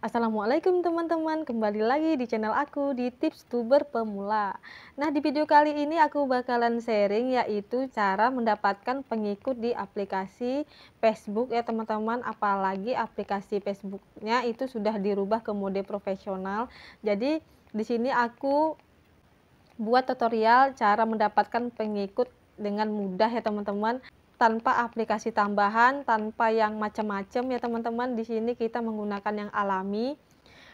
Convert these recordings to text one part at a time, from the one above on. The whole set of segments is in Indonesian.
Assalamualaikum teman-teman, kembali lagi di channel aku di Tips Tuber Pemula. Nah, di video kali ini aku bakalan sharing yaitu cara mendapatkan pengikut di aplikasi Facebook ya teman-teman, apalagi aplikasi Facebooknya itu sudah dirubah ke mode profesional. Jadi, di sini aku buat tutorial cara mendapatkan pengikut dengan mudah ya teman-teman tanpa aplikasi tambahan, tanpa yang macam-macam ya teman-teman. Di sini kita menggunakan yang alami.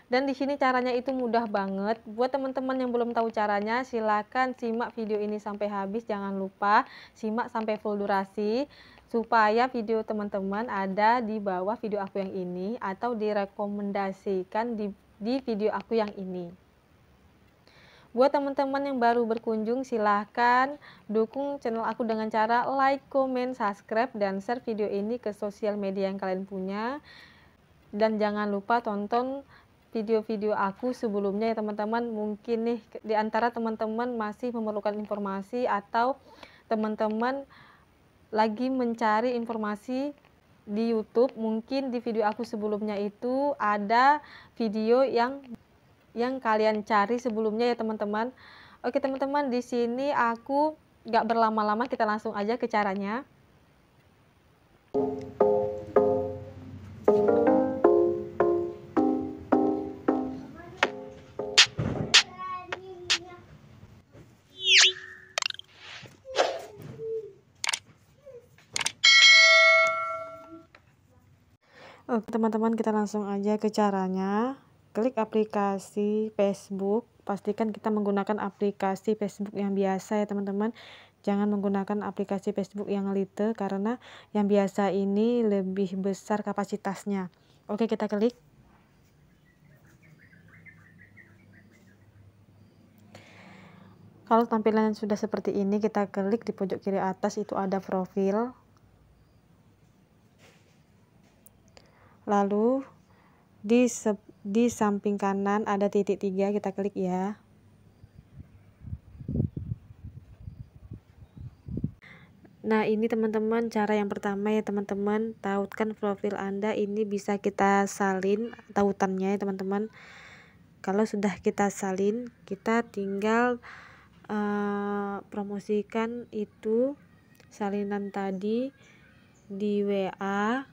Dan di sini caranya itu mudah banget. Buat teman-teman yang belum tahu caranya, silakan simak video ini sampai habis. Jangan lupa simak sampai full durasi supaya video teman-teman ada di bawah video aku yang ini atau direkomendasikan di di video aku yang ini. Buat teman-teman yang baru berkunjung, silahkan dukung channel aku dengan cara like, comment, subscribe, dan share video ini ke sosial media yang kalian punya. Dan jangan lupa tonton video-video aku sebelumnya ya teman-teman. Mungkin nih di antara teman-teman masih memerlukan informasi atau teman-teman lagi mencari informasi di YouTube, mungkin di video aku sebelumnya itu ada video yang yang kalian cari sebelumnya ya teman-teman. Oke teman-teman, di sini aku nggak berlama-lama, kita langsung aja ke caranya. Oke teman-teman kita langsung aja ke caranya Klik aplikasi Facebook. Pastikan kita menggunakan aplikasi Facebook yang biasa ya teman-teman. Jangan menggunakan aplikasi Facebook yang lite karena yang biasa ini lebih besar kapasitasnya. Oke, kita klik. Kalau tampilan sudah seperti ini, kita klik di pojok kiri atas itu ada profil. Lalu di, di samping kanan ada titik tiga, kita klik ya. Nah ini teman-teman cara yang pertama ya teman-teman tautkan profil anda ini bisa kita salin tautannya ya teman-teman kalau sudah kita salin kita tinggal uh, promosikan itu salinan tadi di WA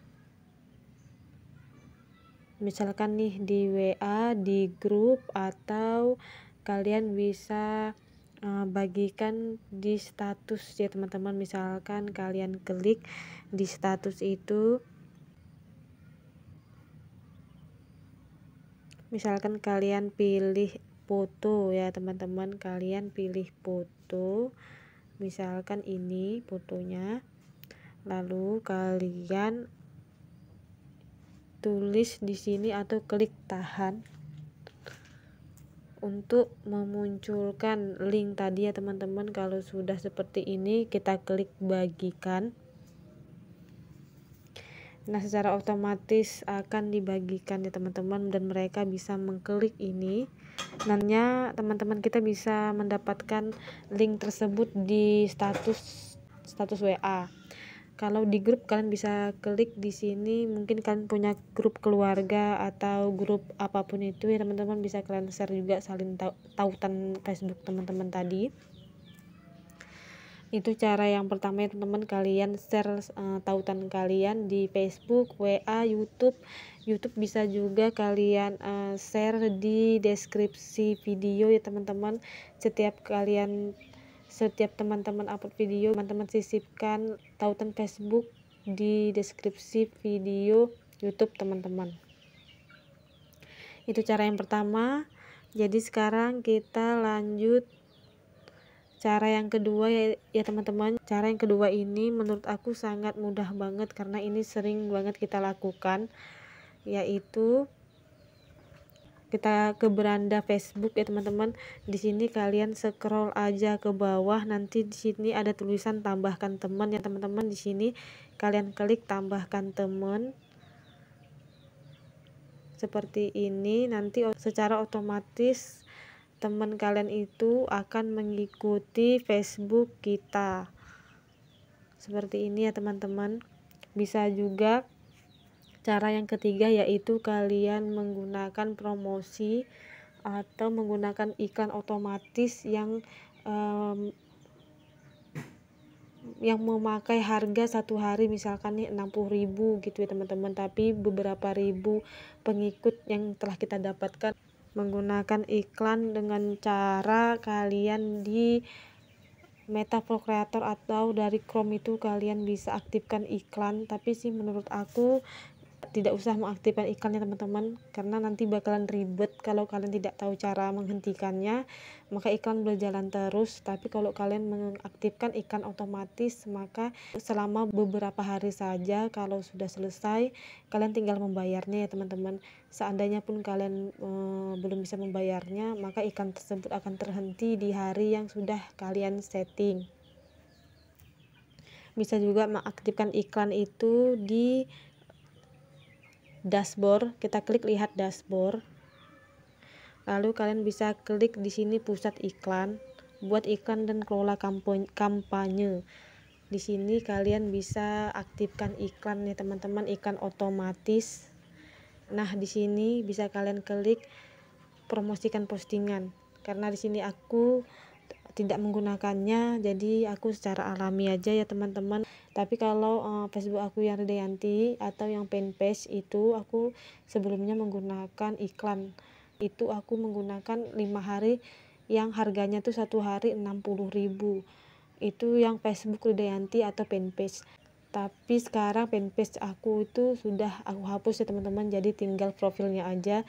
misalkan nih di WA di grup atau kalian bisa eh, bagikan di status ya teman-teman misalkan kalian klik di status itu misalkan kalian pilih foto ya teman-teman kalian pilih foto misalkan ini fotonya lalu kalian tulis di sini atau klik tahan untuk memunculkan link tadi ya teman-teman kalau sudah seperti ini kita klik bagikan nah secara otomatis akan dibagikan ya teman-teman dan mereka bisa mengklik ini nantinya teman-teman kita bisa mendapatkan link tersebut di status status WA kalau di grup kalian bisa klik di sini mungkin kalian punya grup keluarga atau grup apapun itu ya teman-teman bisa kalian share juga saling tautan Facebook teman-teman tadi itu cara yang pertama ya teman-teman kalian share uh, tautan kalian di Facebook, WA, YouTube. YouTube bisa juga kalian uh, share di deskripsi video ya teman-teman. Setiap kalian setiap teman-teman upload video teman-teman sisipkan tautan Facebook di deskripsi video YouTube teman-teman itu cara yang pertama jadi sekarang kita lanjut cara yang kedua ya, ya teman-teman ya cara yang kedua ini menurut aku sangat mudah banget karena ini sering banget kita lakukan yaitu kita ke beranda Facebook ya teman-teman di sini kalian scroll aja ke bawah nanti di sini ada tulisan tambahkan teman ya teman-teman di sini kalian klik tambahkan teman seperti ini nanti secara otomatis teman kalian itu akan mengikuti Facebook kita seperti ini ya teman-teman bisa juga Cara yang ketiga yaitu kalian menggunakan promosi atau menggunakan iklan otomatis yang um, yang memakai harga satu hari misalkan nih ribu gitu ya teman-teman tapi beberapa ribu pengikut yang telah kita dapatkan menggunakan iklan dengan cara kalian di Meta Pro atau dari Chrome itu kalian bisa aktifkan iklan tapi sih menurut aku tidak usah mengaktifkan iklannya teman-teman karena nanti bakalan ribet kalau kalian tidak tahu cara menghentikannya maka iklan berjalan terus tapi kalau kalian mengaktifkan iklan otomatis maka selama beberapa hari saja kalau sudah selesai kalian tinggal membayarnya ya teman-teman seandainya pun kalian e, belum bisa membayarnya maka iklan tersebut akan terhenti di hari yang sudah kalian setting bisa juga mengaktifkan iklan itu di dashboard kita klik lihat dashboard lalu kalian bisa klik di sini pusat iklan buat iklan dan kelola kampanye di sini kalian bisa aktifkan iklan ya teman-teman iklan otomatis nah di sini bisa kalian klik promosikan postingan karena di sini aku tidak menggunakannya jadi aku secara alami aja ya teman-teman tapi kalau uh, Facebook aku yang Redayanti atau yang fanpage itu aku sebelumnya menggunakan iklan itu aku menggunakan lima hari yang harganya tuh satu hari 60.000 itu yang Facebook Redayanti atau fanpage tapi sekarang fanpage aku itu sudah aku hapus ya teman-teman jadi tinggal profilnya aja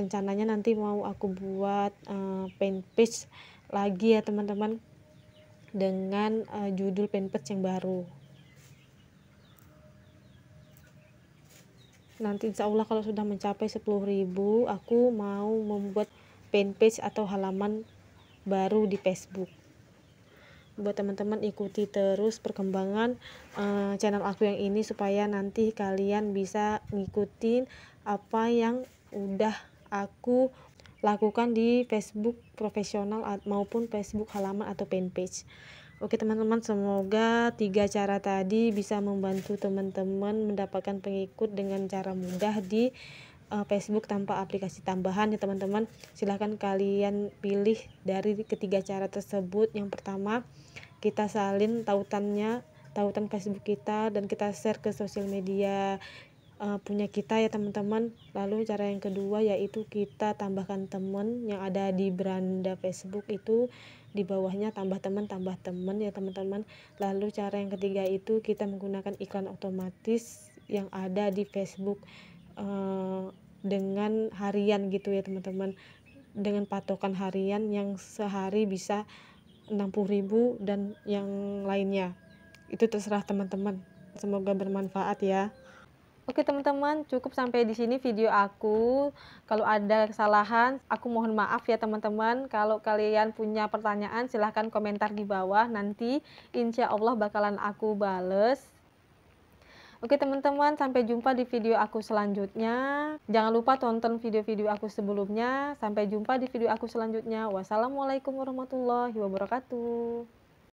rencananya nanti mau aku buat uh, eh, fanpage lagi ya teman-teman dengan uh, judul penpets yang baru nanti insya Allah kalau sudah mencapai 10.000 aku mau membuat fanpage atau halaman baru di Facebook buat teman-teman ikuti terus perkembangan uh, channel aku yang ini supaya nanti kalian bisa ngikutin apa yang udah aku lakukan di Facebook profesional maupun Facebook halaman atau fanpage. Oke teman-teman, semoga tiga cara tadi bisa membantu teman-teman mendapatkan pengikut dengan cara mudah di uh, Facebook tanpa aplikasi tambahan ya teman-teman. Silahkan kalian pilih dari ketiga cara tersebut. Yang pertama, kita salin tautannya, tautan Facebook kita dan kita share ke sosial media uh, punya kita ya teman-teman lalu cara yang kedua yaitu kita tambahkan teman yang ada di beranda Facebook itu di bawahnya tambah teman tambah teman ya teman-teman lalu cara yang ketiga itu kita menggunakan iklan otomatis yang ada di Facebook uh, dengan harian gitu ya teman-teman dengan patokan harian yang sehari bisa 60.000 dan yang lainnya itu terserah teman-teman semoga bermanfaat ya Oke teman-teman, cukup sampai di sini video aku. Kalau ada kesalahan, aku mohon maaf ya teman-teman. Kalau kalian punya pertanyaan, silahkan komentar di bawah. Nanti insya Allah bakalan aku bales. Oke teman-teman, sampai jumpa di video aku selanjutnya. Jangan lupa tonton video-video aku sebelumnya. Sampai jumpa di video aku selanjutnya. Wassalamualaikum warahmatullahi wabarakatuh.